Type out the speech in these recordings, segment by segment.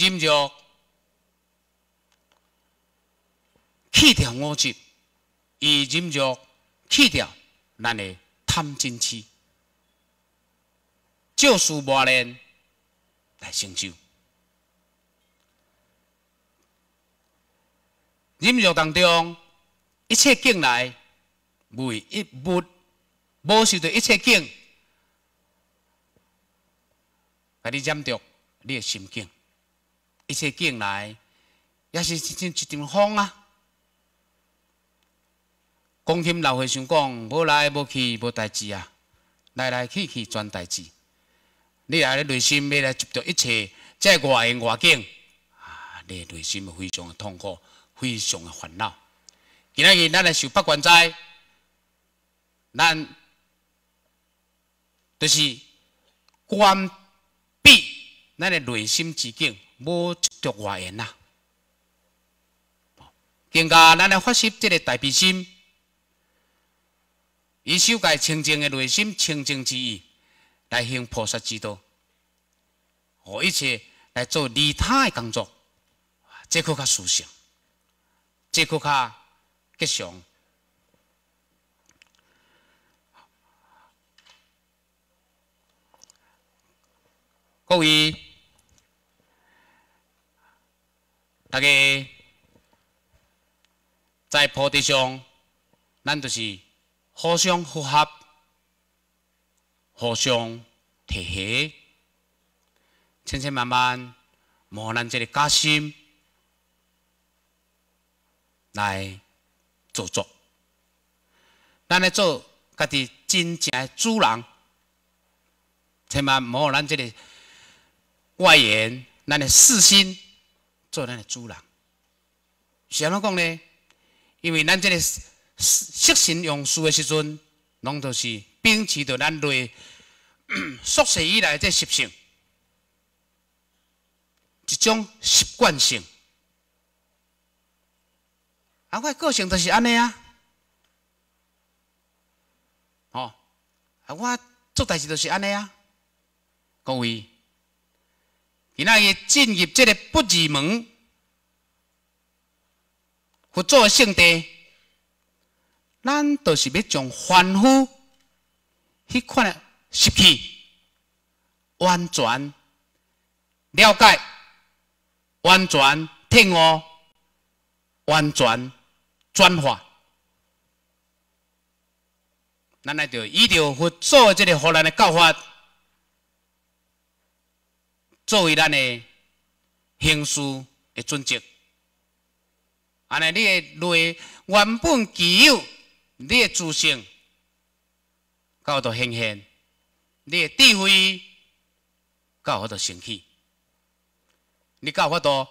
一境觉，掉五执；伊境觉，起掉咱你贪嗔痴，造事恶念来成就。忍辱当中，一切境来，每一物，无受着一切境，把你斩着。你的心境。一切境来，也是只只一阵风啊！光听老和尚讲，无来无去无代志啊，来来去去全代志。你来咧内心未来接着一切，在外的外境啊，你内心非常的痛苦，非常的烦恼。今日咱来受八关斋，咱就是关闭咱的内心之境。无直着外耶呐！更加咱来发泄这个大悲心，以修改清净的内心、清净之意来行菩萨之道，和一切来做利他的工作，这个较舒胜，这个较吉祥。各位。大家在菩提上，咱就是互相符合、互相提携，千千万万磨咱这里决心来做作，咱来做家己真正主人，千万磨咱这里外缘，咱的私心。做咱诶，主人，是安怎讲呢？因为咱这个习性用事诶时阵，拢都是秉持着咱类熟睡以来这习性，一种习惯性。啊，我个性就是安尼啊，哦，啊，我做代志就是安尼啊，各位。伊那进入这个不二门、佛祖的圣地，咱都是要从凡夫迄款的识去，完全了解、完全听哦、完全转化。咱来就依照佛祖这个佛兰的教法。作为咱诶行事诶准则，安尼你诶内原本具有你诶自信，到好显现；你诶智慧到好多升起，你搞好多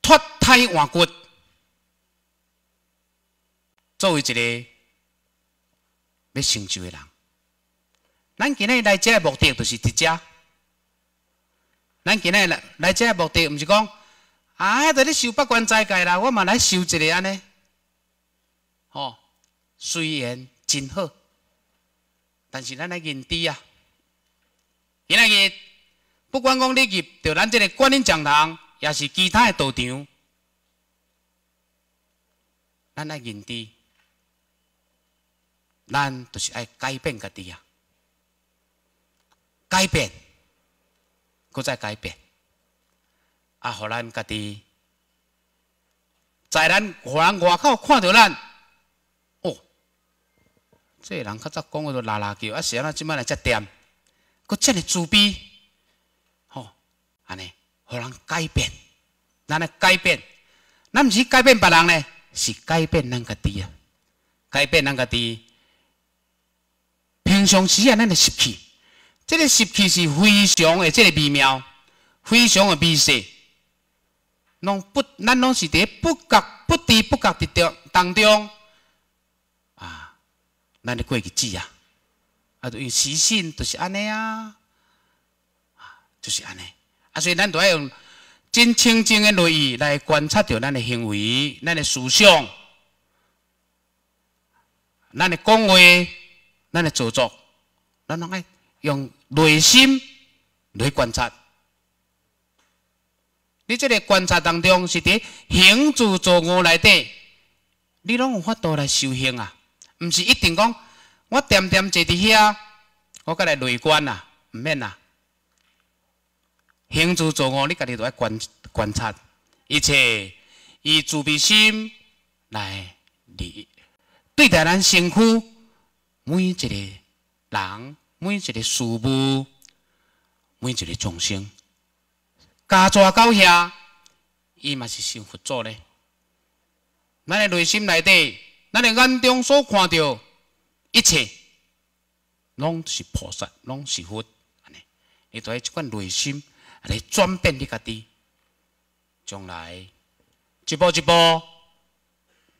脱胎换骨。作为一个要成就诶人，咱今日来这诶目的就是伫遮咱今日来来这目的，唔是讲啊在咧收百官斋戒啦，我嘛来收一个安尼，吼，虽然真好，但是咱来认知啊。今仔日不管讲你入到咱这个观音讲堂，也是其他的道场，咱来认知，咱著是爱改变家己啊，改变。搁再改变，啊！互咱家己，在咱互人外口看到咱，哦，这人较早讲话都拉拉叫，啊！想咱即摆来遮点，搁遮么自卑，吼，安尼，互人改变，咱来改变，咱毋是改变别人呢，是改变咱家己啊！改变咱家己，平常时安尼的习气。这个习气是非常的这个微妙，非常的微细，拢不，咱拢是伫不觉、不知不觉的当中啊，咱的过去子啊，啊，用死心著是安尼啊，啊，就是安尼啊，所以咱都要用真清净的内意来观察着咱的行为、咱的思想、咱的讲话、咱的做作，咱拢爱。用内心来观察，你这个观察当中是伫行住坐卧内底，你拢有法度来修行啊！毋是一定讲我点点坐伫遐，我过来内观啊，毋免啊。行住坐卧，你家己著爱观观察，一切以慈悲心来理对待咱身躯每一个人。每一个事物，每一个众生，家抓到遐，伊嘛是先佛祖咧。咱诶内心内底，咱诶眼中所看到一切，拢是菩萨，拢是佛。安尼，你待即款内心来转变你家己，将来一步一步，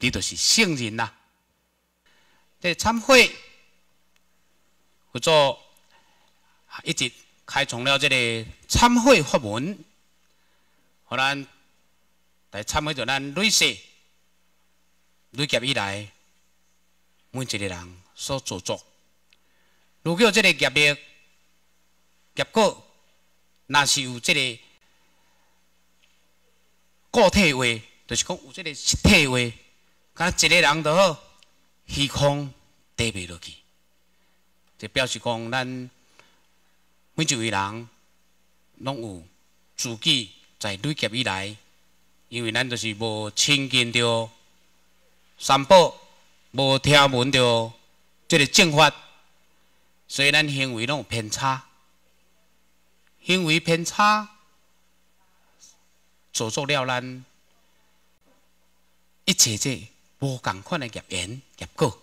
你都是圣人啦。在参会。故作一直开创了这个参会法门，好咱来参会，就咱累世累劫以来，每一个人所做作。如果这个业力业果，那是有这个个体话，就是讲有这个实体话，啊，一个人著好虚空得袂落去。就表示讲，咱每一位人拢有自己在累劫以来，因为咱就是无亲近著三宝，无听闻著这个正法，所以咱行为拢有偏差，行为偏差，造作了咱一切这无共款的业缘业果，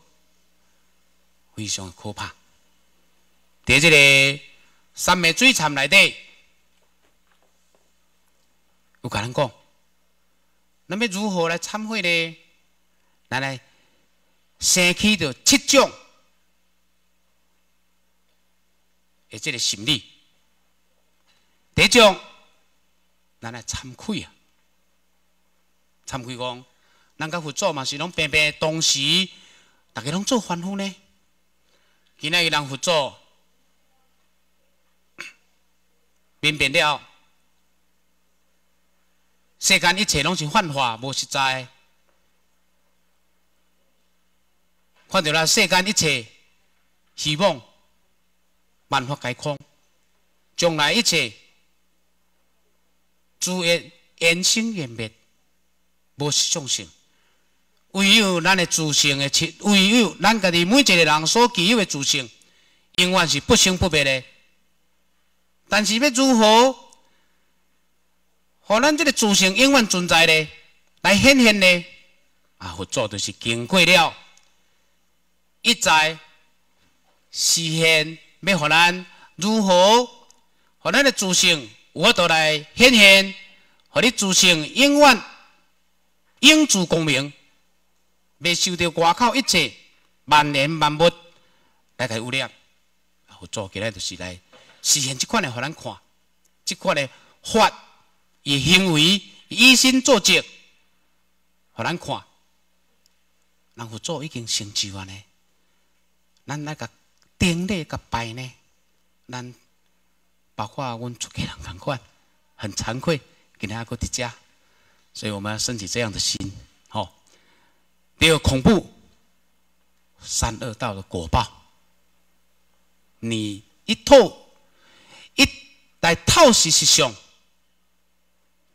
非常可怕。在这里，三昧最常来的，有讲你讲，那么如何来忏悔呢？来来升起的七种，诶，这个心理，七种，拿来惭愧啊！惭愧讲，人家互助嘛，是拢平平东时大家拢做欢呼呢，其他的人互助。明变了，世间一切拢是幻化，无实在。看到啦，世间一切希望万法皆空，将来一切诸缘缘生缘灭，无常性。唯有咱的自性诶，唯有咱家己每一个人所具有的自性，永远是不生不灭的。但是要如何，让咱这个自信永远存在呢？来显现呢？啊，佛祖就是经过了，一再实现，要让咱如何，让咱的自信有法度来显现，让你的自信永远永驻光明，未受到外口一切万念万物来干扰。啊，佛祖起来就是来。实现即款的，互咱看；即款的法与行为以身作则，互咱看。人佛祖已经成就啊呢。咱那个顶礼个拜呢，咱包括阮出家人，同款，很惭愧，今天家个伫遮，所以，我们要升起这样的心，吼！第二，恐怖三恶道的果报，你一透。到事实上，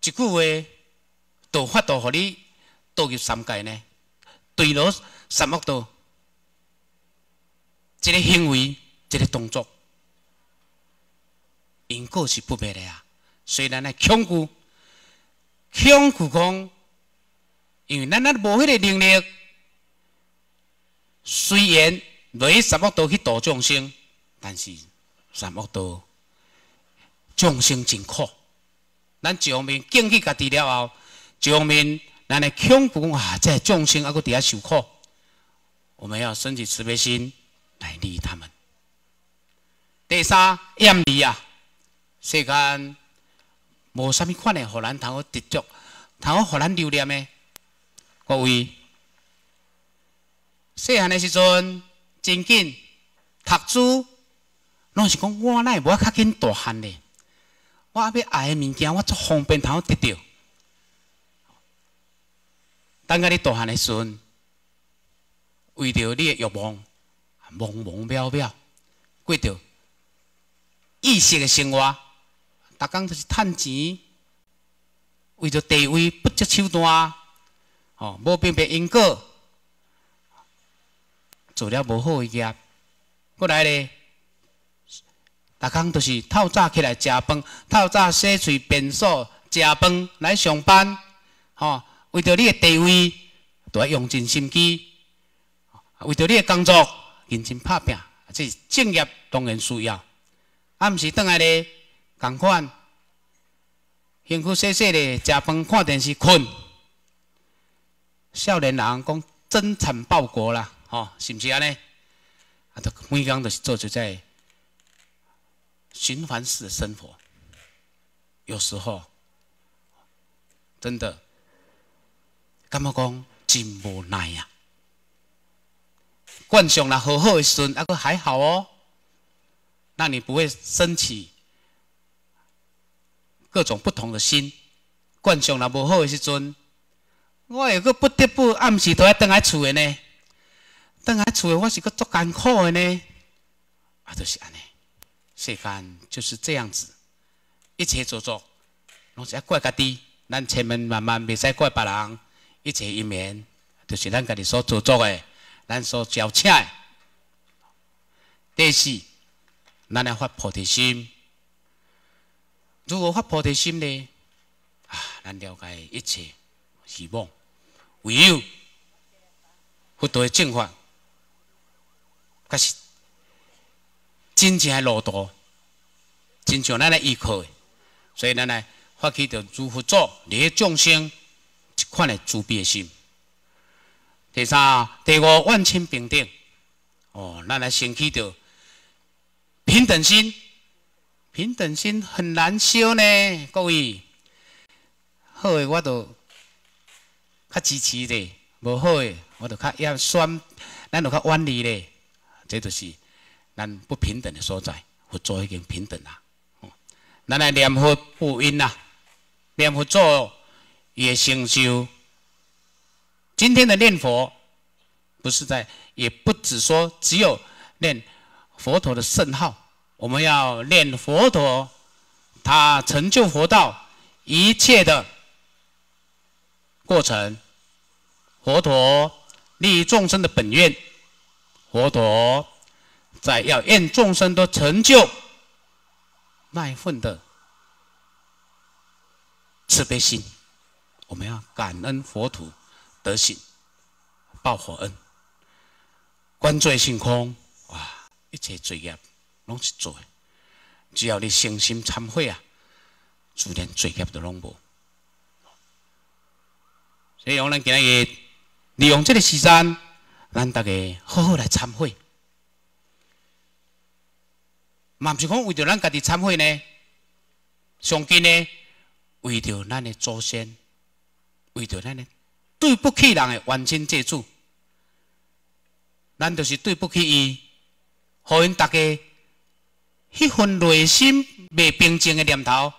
一句话都发到，互你堕入三界呢。堕落三恶道，一个行为，一个动作，因果是不灭的啊。虽然呢，恐惧，恐惧讲，因为咱咱无迄个能力。虽然累三恶道去度众生，但是三恶道。众生真苦，咱方面经去家地了后，方面咱诶恐工啊，即众生还搁伫遐受苦。我们要升起慈悲心来利益他们。第三，厌离啊，世间无啥物款诶互咱通好执着，通好互咱留念诶各位，细汉诶时阵真紧读书，拢是讲我奈无较紧大汉诶。我要爱的物件，我足方便通得着。等甲你大汉的阵，为着你的欲望，朦朦渺渺过着异色的生活，逐工就是趁钱，为着地位不择手段，哦，无辨别因果，做了无好诶业，过来咧。大公就是透早起来食饭，透早洗喙、便所、食饭来上班，吼，为着你的地位，都要用尽心机；为着你的工作，认真打拼，这是敬业当然需要。啊，毋是倒来咧，共款，辛苦洗洗咧，食饭、看电视、困。少年人讲，真产报国啦，吼，是毋是安尼？啊，每工都是做即个。循环式的生活，有时候真的，干嘛讲？真无奈呀？惯上了好好的时阵，阿个还好哦，那你不会升起各种不同的心。惯上了无好的时阵，我又个不得不暗时都要等来厝的呢，等来厝的我是个足艰苦的呢，啊，就是安尼。世间就是这样子，一切做作，拢是爱怪家己。咱千万万万袂使怪别人，一切一面，就是咱家己所做作的，咱所交请的。第四，咱要发菩提心。如果发菩提心呢，啊，咱了解一切，希望唯有佛陀正法，才是。真正的路途，真像咱来依靠的，所以咱来发起着福，做作、立众生一款的慈悲心。第三、第五，万千平等。哦，咱来升起着平等心，平等心很难修呢，各位。好诶，我都较支持咧；，无好诶，我都较要选，咱都较远离咧。这就是。咱不平等的所在，佛做已经平等啦。哦，咱的念佛不因呐，念佛做也成就。今天的念佛不是在，也不只说只有念佛陀的圣号，我们要念佛陀他成就佛道一切的过程，佛陀利益众生的本愿，佛陀。在要愿众生都成就那一份的慈悲心，我们要感恩佛土德行，报佛恩，观罪性空，哇！一切罪业拢是罪，只要你诚心忏悔啊，自然罪业都拢无。所以，我们今日利用这个时间，让大家好好来忏悔。嘛毋是讲为着咱家己忏悔呢，上紧呢，为着咱的祖先，为着咱的对不起人的万亲借主，咱就是对不起伊，互因大家迄份内心未平静诶念头，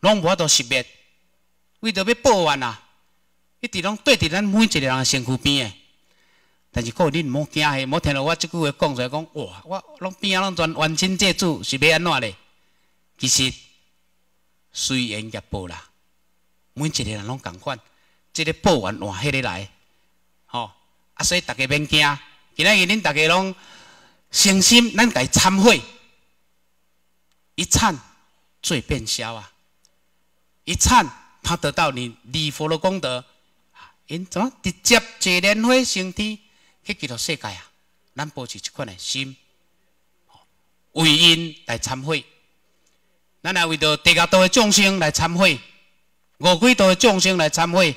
拢无法度熄灭，为着要报怨啊，一直拢对伫咱每一个人身躯边诶。但是各位毋莫惊吓，莫听到我即句话讲出来，讲哇，我拢边仔拢全完清借主是要安怎咧？其实虽然也报啦，每一个人拢共款，即个报完，换迄个来，吼！啊，所以大家免惊，今仔日恁大家拢诚心，咱该忏悔，一忏罪变消啊，一忏他得到你礼佛的功德，因怎么直接坐莲花生天？去几多世界啊！咱保持即款诶心，为因来忏悔；咱来为着地下道诶众生来忏悔，五鬼道诶众生来忏悔，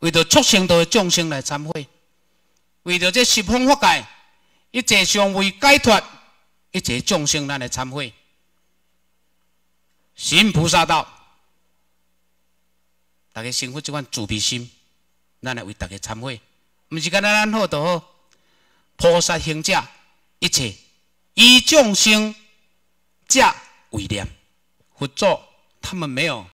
为着畜生道诶众生来忏悔，为着这十方法界一切尚未解脱一切众生，咱来忏悔。行菩萨道，大家心怀这款慈悲心，咱来为大家忏悔。毋是跟咱咱好就好，菩萨行者一切以众生者为念，佛祖他们没有。